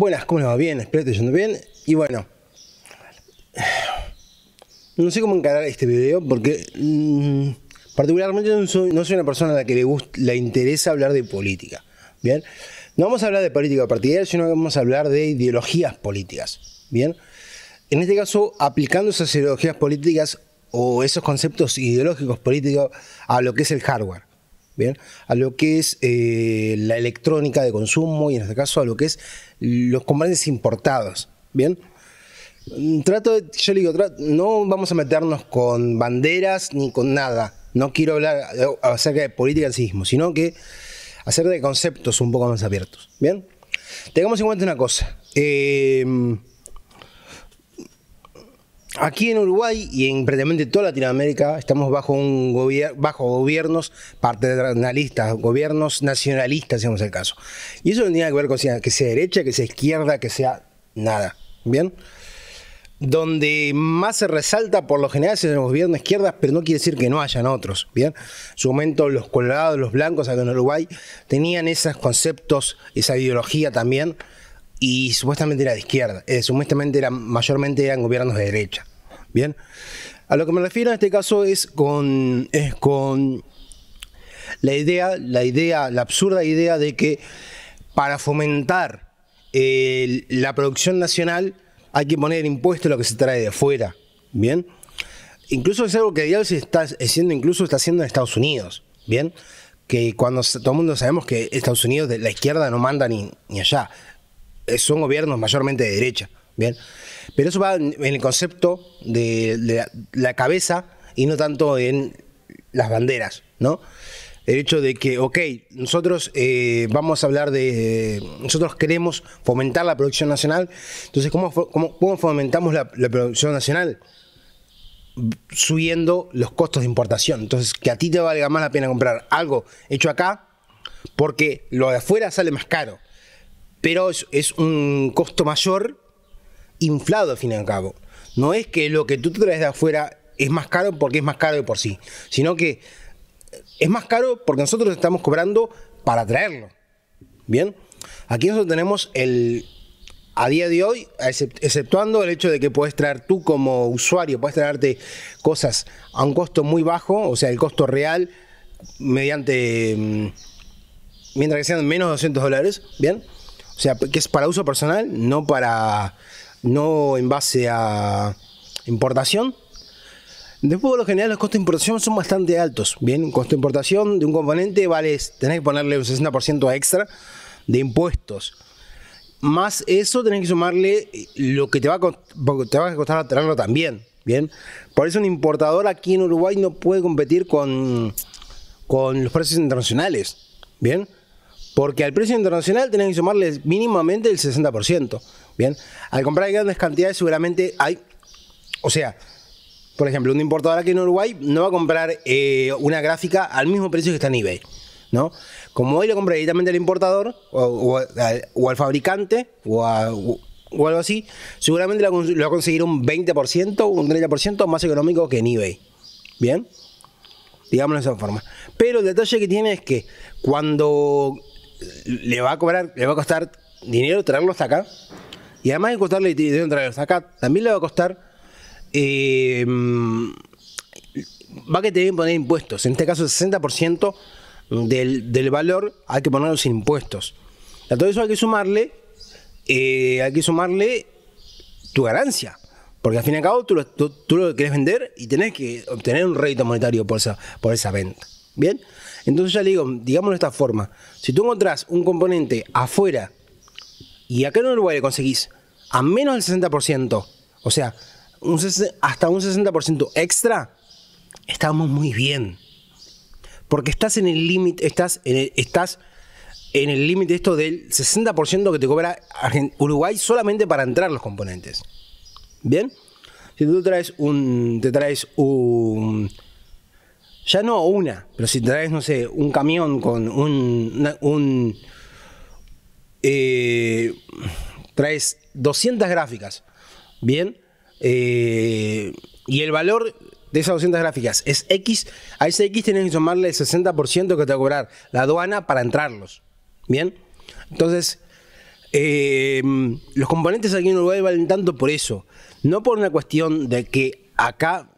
Buenas, ¿cómo les va? Bien, espero que esté yendo bien. Y bueno, no sé cómo encarar este video porque mm, particularmente no soy, una persona a la que le, gusta, le interesa hablar de política. Bien, no vamos a hablar de política partidaria, sino que vamos a hablar de ideologías políticas. Bien, en este caso, aplicando esas ideologías políticas o esos conceptos ideológicos políticos a lo que es el hardware a lo que es eh, la electrónica de consumo y en este caso a lo que es los componentes importados. ¿Bien? Mm, trato yo digo, no vamos a meternos con banderas ni con nada. No quiero hablar eh, acerca de política del sismo, sino que acerca de conceptos un poco más abiertos. ¿Bien? Tengamos en cuenta una cosa. Em, Aquí en Uruguay y en prácticamente toda Latinoamérica estamos bajo un bajo gobiernos paternalistas, gobiernos nacionalistas, digamos el caso. Y eso no tiene que ver con que sea derecha, que sea izquierda, que sea nada. ¿Bien? Donde más se resalta por lo general es el gobierno izquierdas, pero no quiere decir que no hayan otros. ¿bien? En su momento los colorados, los blancos acá en Uruguay tenían esos conceptos, esa ideología también y supuestamente era de izquierda, supuestamente era, mayormente eran gobiernos de derecha. Bien, a lo que me refiero en este caso es con, es con la idea, la idea, la absurda idea de que para fomentar la producción nacional hay que poner impuesto a lo que se trae de afuera. Bien, incluso es algo que ya se está haciendo, incluso está haciendo en Estados Unidos. Bien, que cuando todo el mundo sabemos que Estados Unidos de la izquierda no manda ni, ni allá. Eh, son gobiernos mayormente de derecha, ¿bien? Pero eso va en, el concepto de, la, cabeza y no tanto en las banderas, ¿no? El hecho de que, ok, nosotros eh, vamos a hablar de. nosotros queremos fomentar la producción nacional. Entonces, ¿cómo, cómo, cómo fomentamos la, la producción nacional? Subiendo los costos de importación. Entonces, que a ti te valga más la pena comprar algo hecho acá, porque lo de afuera sale más caro pero es, un costo mayor inflado al fin y al cabo. No es que lo que tú te traes de afuera es más caro porque es más caro de por sí, sino que es más caro porque nosotros estamos cobrando para traerlo. Bien, aquí nosotros tenemos el, a día de hoy, exceptuando el hecho de que puedes traer tú como usuario, puedes traerte cosas a un costo muy bajo, o sea, el costo real, mediante, mm, mientras que sean menos de 200 dólares, ¿bien? O sea, que es para uso personal, no para. no en base a importación. Después, por lo general, los costos de importación son bastante altos. Bien, un costo de importación de un componente vale, tenés que ponerle un 60% extra de impuestos. Más eso, tenés que sumarle lo que te va a, te va a costar tenerlo también. Bien, por eso un importador aquí en Uruguay no puede competir con, con los precios internacionales. Bien, porque al precio internacional tenés que sumarle mínimamente el 60%. Bien, al comprar grandes cantidades seguramente hay, o sea, por ejemplo, un importador aquí en Uruguay no va a comprar eh, una gráfica al mismo precio que está en eBay. ¿No? Como hoy lo compra directamente al importador o, al, fabricante o, algo así, seguramente lo, va a conseguir un 20%, un 30% más económico que en eBay. ¿Bien? Digámoslo de esa forma. Pero el detalle que tiene es que cuando le va a cobrar, le va a costar dinero traerlo hasta acá. Y además de costarle dinero traerlo hasta acá, también le va a costar. Eh, mm, va a que te deben poner impuestos. En este caso, 60% del, valor hay que poner los impuestos. A todo eso hay que sumarle. Eh, hay que sumarle tu ganancia. Porque al fin y al cabo tú lo, tú, lo querés vender y tenés que obtener un rédito monetario por esa, por esa venta. ¿Bien? Entonces ya le digo, digamos de esta forma. Si tú encontrás un componente afuera y acá en Uruguay le conseguís a menos del 60%, o sea, hasta un 60% extra, estamos muy bien. Porque estás en el límite, estás en el, estás en el límite esto del 60% que te cobra Uruguay solamente para entrar los componentes. ¿Bien? Si tú traes un, te traes un ya no una, pero si traes, no sé, un camión con un. Eh, traes 200 gráficas, ¿bien? Eh, y el valor de esas 200 gráficas es X. A ese X tienes que sumarle el 60% que te va a cobrar la aduana para entrarlos, ¿bien? Entonces, eh, los componentes aquí en Uruguay valen tanto por eso. No por una cuestión de que acá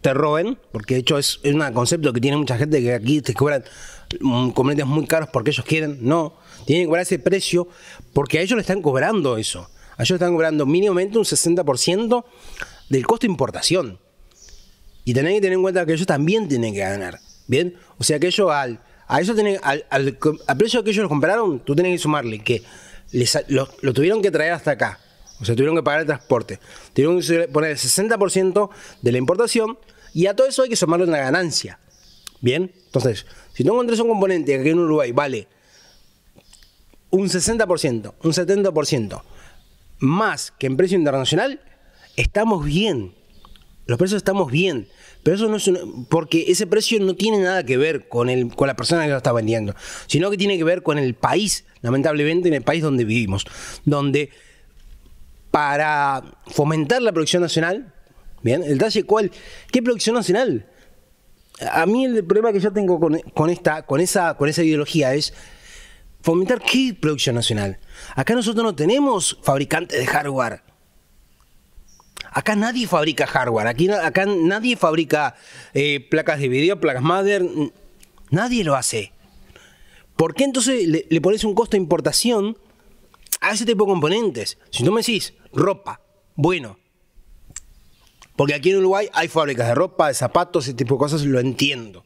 te roben, porque de hecho es, un concepto que tiene mucha gente que aquí te cobran mm, componentes muy caros porque ellos quieren, no, tienen que cobrar ese precio porque a ellos le están cobrando eso, a ellos le están cobrando mínimamente un 60% del costo de importación. Y tenés que tener en cuenta que ellos también tienen que ganar, ¿bien? O sea que ellos al, a ellos tienen, al, al, precio que ellos lo compraron, tú tienes que sumarle que les, lo tuvieron que traer hasta acá o sea, tuvieron que pagar el transporte. Tuvieron que poner el 60% de la importación y a todo eso hay que sumarle una ganancia. Bien, entonces, si tú encuentras un componente que aquí en Uruguay vale un 60%, un 70% más que en precio internacional, estamos bien. Los precios estamos bien. Pero eso no es porque ese precio no tiene nada que ver con, el, con la persona que lo está vendiendo, sino que tiene que ver con el país, lamentablemente, en el país donde vivimos, donde para fomentar la producción nacional. Bien, el detalle cuál, ¿qué producción nacional? A mí el problema que yo tengo con, esta, con, esa, con esa ideología es fomentar qué producción nacional. Acá nosotros no tenemos fabricantes de hardware. Acá nadie fabrica hardware, Aquí, acá nadie fabrica eh, placas de video, placas madre. nadie lo hace. ¿Por qué entonces le, le pones un costo de importación a ese tipo de componentes? Si tú me decís, ropa. Bueno, porque aquí en Uruguay hay fábricas de ropa, de zapatos, ese tipo de cosas, lo entiendo.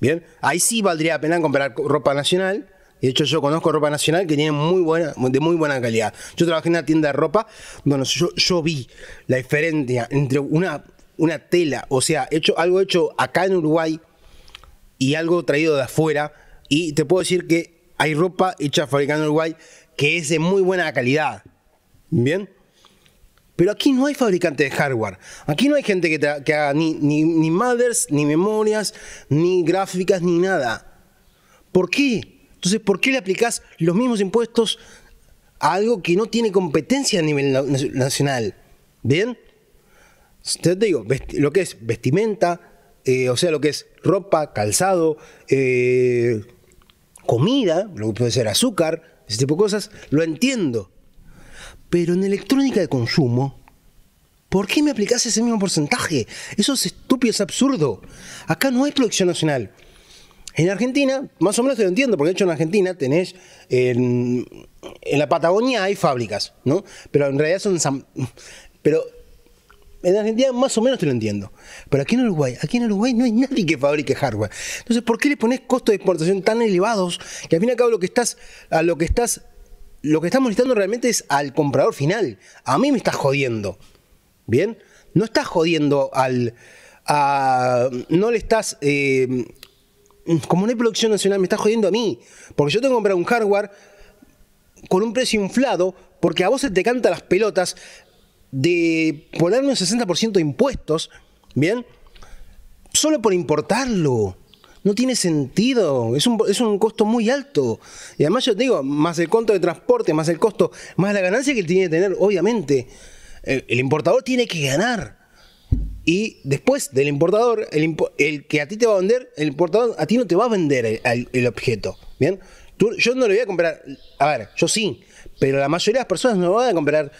Bien, ahí sí valdría la pena comprar ropa nacional. De hecho, yo conozco ropa nacional que tiene muy buena, de muy buena calidad. Yo trabajé en una tienda de ropa, bueno, yo, vi la diferencia entre una, una tela, o sea, hecho, algo hecho acá en Uruguay y algo traído de afuera. Y te puedo decir que hay ropa hecha fabricada en Uruguay que es de muy buena calidad. Bien. Pero aquí no hay fabricante de hardware. Aquí no hay gente que, haga ni, ni, ni mothers, ni memorias, ni gráficas, ni nada. ¿Por qué? Entonces, ¿por qué le aplicás los mismos impuestos a algo que no tiene competencia a nivel nacional? ¿Bien? Te digo, lo que es vestimenta, eh, o sea, lo que es ropa, calzado, eh, comida, lo que puede ser azúcar, ese tipo de cosas, lo entiendo. Pero en electrónica de consumo, ¿por qué me aplicás ese mismo porcentaje? Eso es estúpido, es absurdo. Acá no hay producción nacional. En Argentina, más o menos te lo entiendo, porque de hecho en Argentina tenés, en, la Patagonia hay fábricas, ¿no? Pero en realidad son... Pero en Argentina más o menos te lo entiendo. Pero aquí en Uruguay, aquí en Uruguay no hay nadie que fabrique hardware. Entonces, ¿por qué le pones costos de exportación tan elevados que al fin y al cabo lo que estás, a lo que estás lo que estamos molestando realmente es al comprador final. A mí me estás jodiendo. ¿Bien? No estás jodiendo al. no le estás. Eh, como no hay producción nacional, me estás jodiendo a mí. Porque yo tengo que comprar un hardware con un precio inflado, porque a vos se te canta las pelotas de ponerme un 60% de impuestos, ¿bien? Solo por importarlo no tiene sentido, es un, costo muy alto. Y además yo te digo, más el costo de transporte, más el costo, más la ganancia que tiene que tener, obviamente. El, importador tiene que ganar. Y después del importador, el, que a ti te va a vender, el importador a ti no te va a vender el, objeto. ¿Bien? yo no le voy a comprar, a ver, yo sí, pero la mayoría de las personas no van a comprar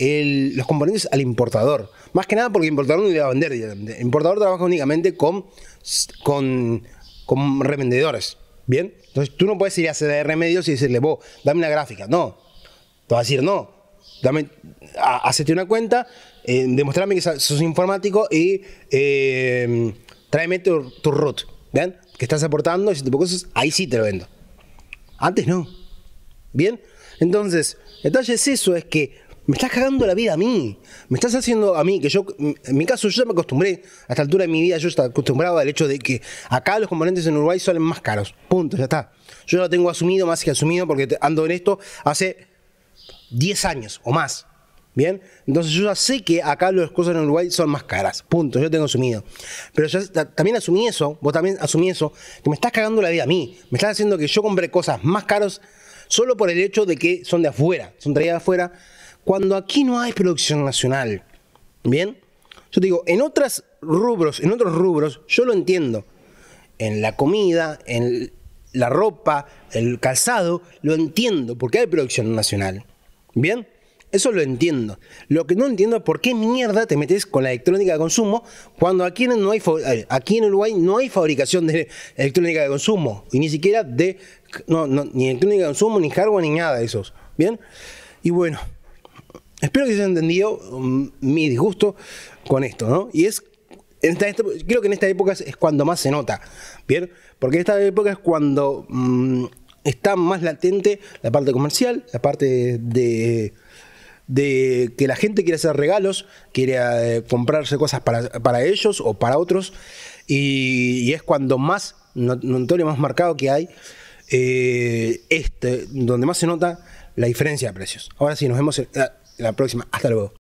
los componentes al importador. Más que nada porque el importador no le va a vender. El importador trabaja únicamente con, con como revendedores. ¿Bien? Entonces tú no puedes ir a CDR Medios y decirle, vos, dame una gráfica. No. Te vas a decir, no. Dame, hacete una cuenta, eh, demostrame que sos informático y eh, tráeme tu, root. ¿Bien? Que estás aportando ese tipo de cosas. Ahí sí te lo vendo. Antes no. ¿Bien? Entonces, entonces es eso, es que me estás cagando la vida a mí. Me estás haciendo a mí, que yo, en mi caso, yo ya me acostumbré, a esta altura de mi vida, yo estaba acostumbrado al hecho de que acá los componentes en Uruguay salen más caros. Punto, ya está. Yo lo tengo asumido más que asumido porque ando en esto hace 10 años o más. Bien, entonces yo ya sé que acá las cosas en Uruguay son más caras. Punto, yo tengo asumido. Pero yo también asumí eso, vos también asumí eso, que me estás cagando la vida a mí. Me estás haciendo que yo compre cosas más caras solo por el hecho de que son de afuera, son traídas de afuera cuando aquí no hay producción nacional. ¿Bien? Yo te digo, en otros rubros, en otros rubros, yo lo entiendo. En la comida, en la ropa, el calzado, lo entiendo, porque hay producción nacional. ¿Bien? Eso lo entiendo. Lo que no entiendo es por qué mierda te metes con la electrónica de consumo cuando aquí, no hay, eh, aquí en Uruguay no hay fabricación de electrónica de consumo. Y ni siquiera de. No, no, ni electrónica de consumo, ni hardware, ni nada de esos. ¿Bien? Y bueno. Espero que se haya entendido mm, mi disgusto con esto, ¿no? Y es, creo que en esta época es, cuando más se nota, ¿bien? Porque en esta época es cuando mm, está más latente la parte comercial, la parte de, que la gente quiere hacer regalos, quiere eh, comprarse cosas para, ellos o para otros, y, es cuando más, notorio, más marcado que hay, eh, este, donde más se nota la diferencia de precios. Ahora sí, nos vemos... En, ah, la próxima. Hasta luego.